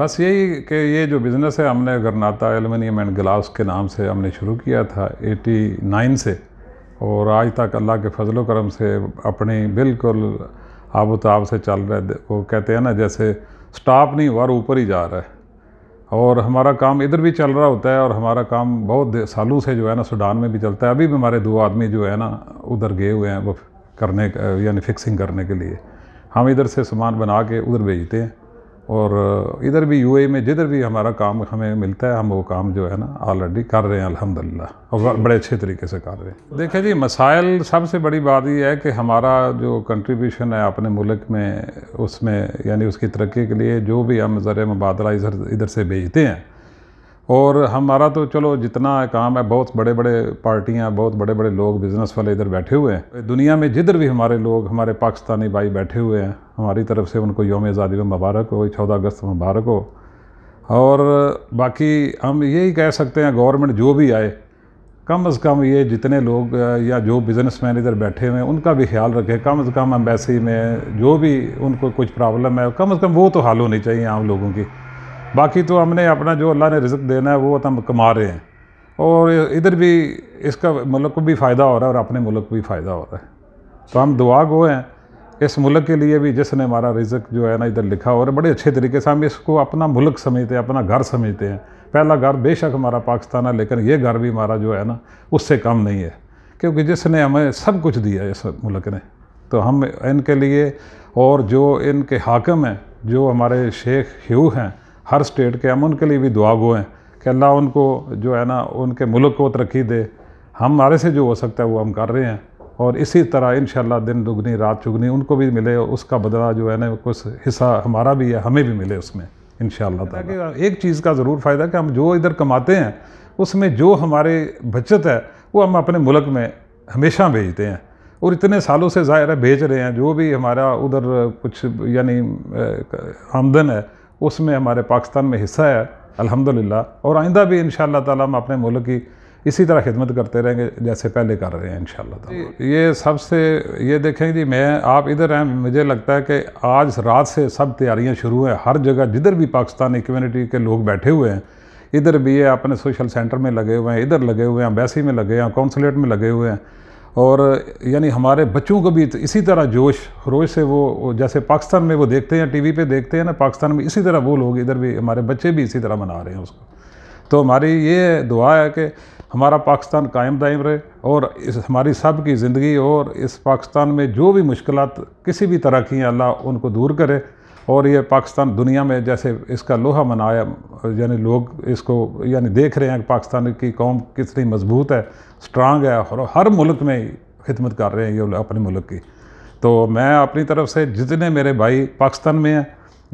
बस यही कि ये जो बिज़नेस है हमने गरनाता एलमिनियम एंड ग्लास के नाम से हमने शुरू किया था 89 से और आज तक अल्लाह के फजलो करम से अपनी बिल्कुल आबो से चल रहा है वो कहते हैं ना जैसे स्टाफ नहीं हुआ और ऊपर ही जा रहा है और हमारा काम इधर भी चल रहा होता है और हमारा काम बहुत सालों से जो है ना सूडान में भी चलता है अभी भी हमारे दो आदमी जो है ना उधर गए हुए हैं वो करने यानी फिक्सिंग करने के लिए हम इधर से सामान बना के उधर भेजते हैं और इधर भी यूएई में जिधर भी हमारा काम हमें मिलता है हम वो काम जो है ना ऑलरेडी कर रहे हैं अल्हम्दुलिल्लाह और बड़े अच्छे तरीके से कर रहे हैं देखिए जी मसाइल सबसे बड़ी बात यह है कि हमारा जो कंट्रीब्यूशन है अपने मुल्क में उसमें यानी उसकी तरक्की के लिए जो भी हम ज़र मुबादला इधर इधर से भेजते हैं और हमारा तो चलो जितना काम है बहुत बड़े बड़े पार्टियाँ बहुत बड़े बड़े लोग बिज़नेस वाले इधर बैठे हुए हैं दुनिया में जिधर भी हमारे लोग हमारे पाकिस्तानी भाई बैठे हुए हैं हमारी तरफ से उनको योम आज़ादी में मुबारक हो चौदह अगस्त मुबारक हो और बाकी हम यही कह सकते हैं गवर्नमेंट जो भी आए कम अज़ कम ये जितने लोग या जो बिज़नेसमैन इधर बैठे हुए हैं उनका भी ख्याल रखें कम अज़ कम एम्बेसी में जो भी उनको कुछ प्रॉब्लम है कम अज़ कम वो तो हाल होनी चाहिए आम लोगों की बाकी तो हमने अपना जो अल्लाह ने रिजक देना है वो तो हम कमा रहे हैं और इधर भी इसका मुल्क को भी फ़ायदा हो रहा है और अपने मुल्क को भी फ़ायदा हो रहा है तो हम दुआ गो हैं इस मुल्क के लिए भी जिसने हमारा रिजक जो है ना इधर लिखा और बड़े अच्छे तरीके से हम इसको अपना मुल्क समझते हैं अपना घर समझते हैं पहला घर बेशक हमारा पाकिस्तान है लेकिन ये घर भी हमारा जो है ना उससे कम नहीं है क्योंकि जिसने हमें सब कुछ दिया इस मुल्क ने तो हम इनके लिए और जो इनके हाकम हैं जो हमारे शेख ह्यू हैं हर स्टेट के हम उनके लिए भी दुआ गो हैं कि अल्लाह उनको जो है ना उनके मुल्क को तरक्की दे हम हमारे से जो हो सकता है वो हम कर रहे हैं और इसी तरह इन दिन दुगनी रात चुगनी उनको भी मिले उसका बदला जो है ना कुछ हिस्सा हमारा भी है हमें भी मिले उसमें इन ताकि एक चीज़ का ज़रूर फ़ायदा कि हम जो इधर कमाते हैं उसमें जो हमारे बचत है वो हम अपने मुल्क में हमेशा भेजते हैं और इतने सालों से ज़ाहिर है भेज रहे हैं जो भी हमारा उधर कुछ यानी आमदन है उसमें हमारे पाकिस्तान में हिस्सा है अल्हम्दुलिल्लाह और आइंदा भी इन ताला हम अपने मुल्क की इसी तरह खिदमत करते रहेंगे जैसे पहले कर रहे हैं इन ताला ये सबसे ये देखें जी मैं आप इधर हैं मुझे लगता है कि आज रात से सब तैयारियां शुरू हैं हर जगह जिधर भी पाकिस्तानी कम्यूनिटी के लोग बैठे हुए हैं इधर भी ये अपने सोशल सेंटर में लगे हुए हैं इधर लगे हुए हैं अम्बेसी में लगे हैं कौंसुलेट में लगे हुए हैं और यानी हमारे बच्चों को भी तो इसी तरह जोश रोज से वो जैसे पाकिस्तान में वो देखते हैं टीवी पे देखते हैं ना पाकिस्तान में इसी तरह वो लोग इधर भी हमारे बच्चे भी इसी तरह मना रहे हैं उसको तो हमारी ये दुआ है कि हमारा पाकिस्तान कायम दायम रहे और इस हमारी सब की ज़िंदगी और इस पाकिस्तान में जो भी मुश्किल किसी भी तरह की हैं अल्लाह उनको दूर करे और ये पाकिस्तान दुनिया में जैसे इसका लोहा मनाया यानी लोग इसको यानी देख रहे हैं कि पाकिस्तान की कौम कितनी मजबूत है स्ट्रांग है और हर मुल्क में खिदमत कर रहे हैं ये अपने मुल्क की तो मैं अपनी तरफ से जितने मेरे भाई पाकिस्तान में हैं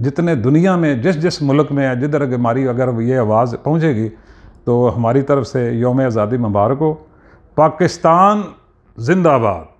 जितने दुनिया में जिस जिस मुल्क में है जिधर हमारी अगर ये आवाज़ पहुँचेगी तो हमारी तरफ से योम आज़ादी मुबारक हो पाकिस्तान जिंदाबाद